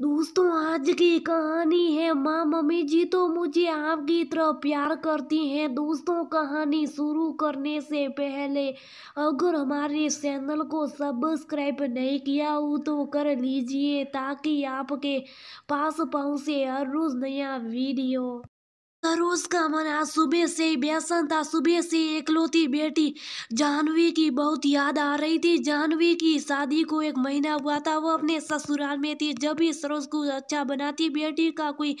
दोस्तों आज की कहानी है माँ मम्मी जी तो मुझे आपकी तरह प्यार करती हैं दोस्तों कहानी शुरू करने से पहले अगर हमारे चैनल को सब्सक्राइब नहीं किया हो तो कर लीजिए ताकि आपके पास पहुँचे हर रोज़ नया वीडियो सरोज का मना सुबह से ही बेसन था सुबह से एकलौती बेटी जानवी की बहुत याद आ रही थी जानवी की शादी को एक महीना हुआ था वो अपने ससुराल में थी जब भी सरोज को अच्छा बनाती बेटी का कोई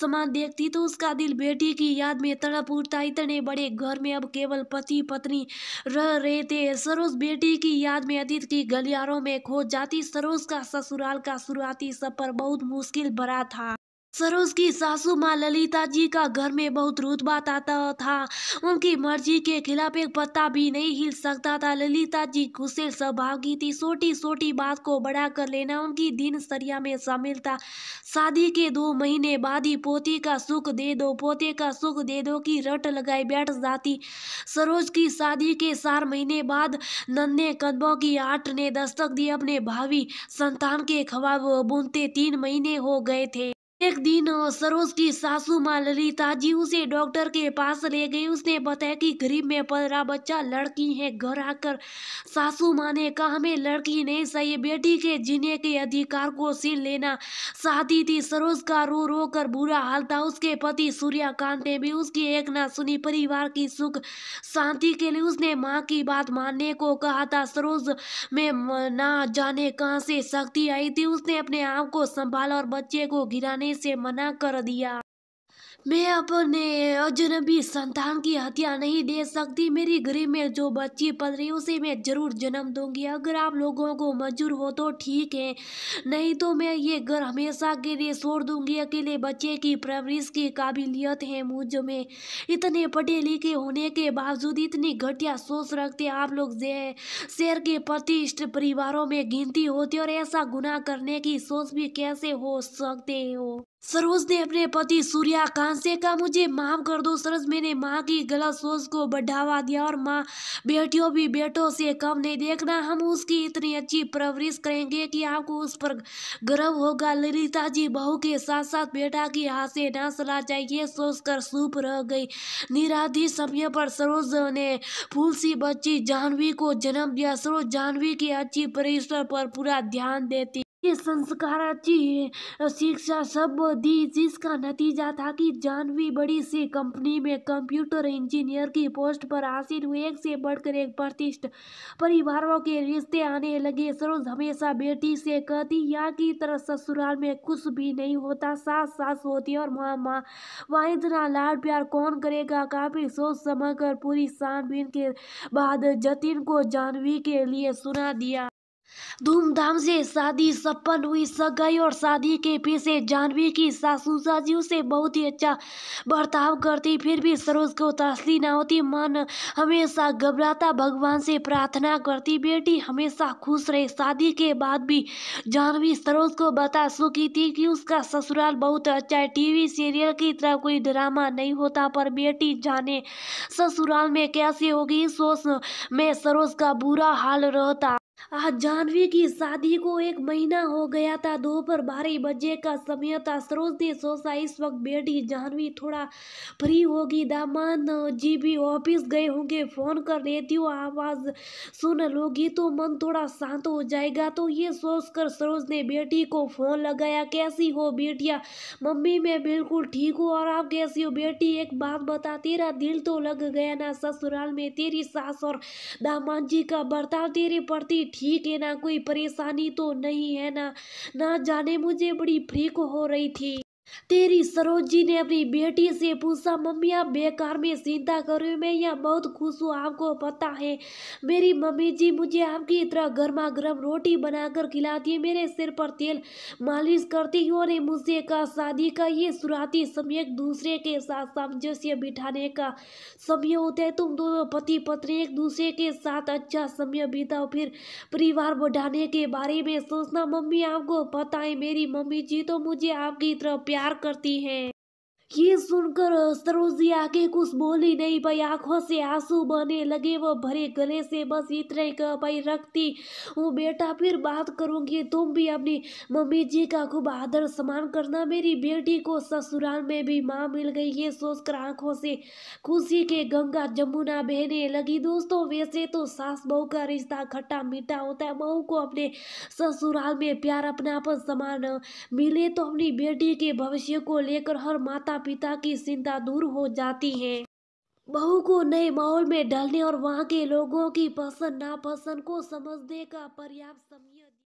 सामान देखती तो उसका दिल बेटी की याद में तड़प उठता इतने बड़े घर में अब केवल पति पत्नी रह रहे थे सरोज बेटी की याद में अतीत की गलियारों में खोज जाती सरोज का ससुराल का शुरुआती सफर बहुत मुश्किल भरा था सरोज की सासू माँ ललिता जी का घर में बहुत रुतबा आता था उनकी मर्जी के खिलाफ एक पत्ता भी नहीं हिल सकता था ललिता जी गुस्से सहभागी थी छोटी छोटी बात को बड़ा कर लेना उनकी दिनचर्या में शामिल था शादी के दो महीने बाद ही पोती का सुख दे दो पोते का सुख दे दो की रट लगाई बैठ जाती सरोज की शादी के चार महीने बाद नन्हे कदमों की आठ ने दस्तक दी अपने भावी संतान के ख्वाब बुनते तीन महीने हो गए थे एक दिन सरोज की सासू माँ ललिता जी उसे डॉक्टर के पास ले गई उसने बताया कि गरीब में पल रहा बच्चा लड़की है घर आकर सासू माँ ने कहा हमें लड़की नहीं सही बेटी के जीने के अधिकार को सीन लेना चाहती थी सरोज का रो रो कर बुरा हाल था उसके पति सूर्यकांत ने भी उसकी एक ना सुनी परिवार की सुख शांति के लिए उसने माँ की बात मानने को कहा था सरोज में ना जाने कहाँ से शक्ति आई थी उसने अपने आप को संभाला और बच्चे को गिराने करने से मना कर दिया मैं अपने अजनबी संतान की हत्या नहीं दे सकती मेरी गरीब में जो बच्ची पल रही उसे मैं ज़रूर जन्म दूंगी अगर आप लोगों को मंजूर हो तो ठीक है नहीं तो मैं ये घर हमेशा के लिए छोड़ दूंगी अकेले बच्चे की परवरिश की काबिलियत है मुझ में इतने पढ़े लिखे होने के बावजूद इतनी घटिया सोच रखते आप लोग शहर के प्रतिष्ठ परिवारों में गिनती होती और ऐसा गुनाह करने की सोच भी कैसे हो सकते हो सरोज ने अपने पति सूर्या से कहा मुझे माफ कर दो सरोज मैंने माँ की गलत सोच को बढ़ावा दिया और माँ बेटियों भी बेटों से कम नहीं देखना हम उसकी इतनी अच्छी परवरिश करेंगे कि आपको उस पर गर्व होगा ललिता जी बहू के साथ साथ बेटा की हाथ ना सला चाहिए सोचकर सूप रह गई निराधी समय पर सरोज ने फूल सी बच्ची जाह्नवी को जन्म दिया सरोज जाह्नवी की अच्छी परिश्रम पर पूरा ध्यान देती ये संस्काराची शिक्षा सब दी जिसका नतीजा था कि जानवी बड़ी सी कंपनी में कंप्यूटर इंजीनियर की पोस्ट पर आसीन हुए एक से बढ़कर एक प्रतिष्ठ परिवारों के रिश्ते आने लगे सरोज हमेशा बेटी से कहती यहाँ की तरह ससुराल में कुछ भी नहीं होता सास सास होती और माँ माँ वहाँ इतना लाड प्यार कौन करेगा काफ़ी सोच समझ कर पूरी छानबीन के बाद जतिन को जाह्नवी के लिए सुना दिया धूमधाम से शादी संपन्न हुई सगाई और शादी के पीछे जानवी की सासू साजी से बहुत ही अच्छा बर्ताव करती फिर भी सरोज को तसली ना होती मन हमेशा घबराता भगवान से प्रार्थना करती बेटी हमेशा खुश रहे शादी के बाद भी जानवी सरोज को बता सुखी थी कि उसका ससुराल बहुत अच्छा है टीवी सीरियल की तरह कोई ड्रामा नहीं होता पर बेटी जाने ससुराल में कैसे होगी सोच में सरोज का बुरा हाल रहता आज जानवी की शादी को एक महीना हो गया था दोपहर बारह बजे का समय था सरोज ने सोचा इस वक्त बेटी जानवी थोड़ा फ्री होगी दामान जी भी ऑफिस गए होंगे फोन कर हूँ आवाज़ सुन लोगी तो मन थोड़ा शांत हो जाएगा तो ये सोचकर सरोज ने बेटी को फ़ोन लगाया कैसी हो बेटिया मम्मी मैं बिल्कुल ठीक हूँ और आप कैसी हो बेटी एक बात बता तेरा दिल तो लग गया ना ससुराल में तेरी सास और दामान जी का बर्ताव तेरे प्रति ठीक है ना कोई परेशानी तो नहीं है ना ना जाने मुझे बड़ी फ्रीक हो रही थी तेरी सरोजी ने अपनी बेटी से पूछा मम्मी आप बेकार में चिंता करो मैं यहाँ बहुत खुश हूँ आपको पता है मेरी मम्मी जी मुझे आपकी तरह गर्मा गर्म रोटी बनाकर खिलाती है मेरे सिर पर तेल मालिश करती है और मुझसे कहा शादी का ये शुरुआती समय एक दूसरे के साथ सामंजस्य बिठाने का समय होता है तुम दोनों पति पत्नी एक दूसरे के साथ अच्छा समय बिताओ फिर परिवार बढ़ाने के बारे में सोचना मम्मी आपको पता है मेरी मम्मी जी तो मुझे आपकी तरह प्यार प्यार करती है ये सुनकर सरोजी आगे कुछ बोली नहीं पाई आंखों से आंसू बहने लगे वो भरे गले से बस इतना ही कह पाई रखती वो बेटा फिर बात करूँगी तुम भी अपनी मम्मी जी का खूब आदर सम्मान करना मेरी बेटी को ससुराल में भी माँ मिल गई ये सोचकर आंखों से खुशी के गंगा जमुना बहने लगी दोस्तों वैसे तो सास बहू का रिश्ता खट्टा मीठा होता है बहू को अपने ससुराल में प्यार अपनापन समान मिले तो अपनी बेटी के भविष्य को लेकर हर माता पिता की चिंता दूर हो जाती है बहू को नए माहौल में ढलने और वहाँ के लोगों की पसंद नापसंद को समझने का पर्याप्त समय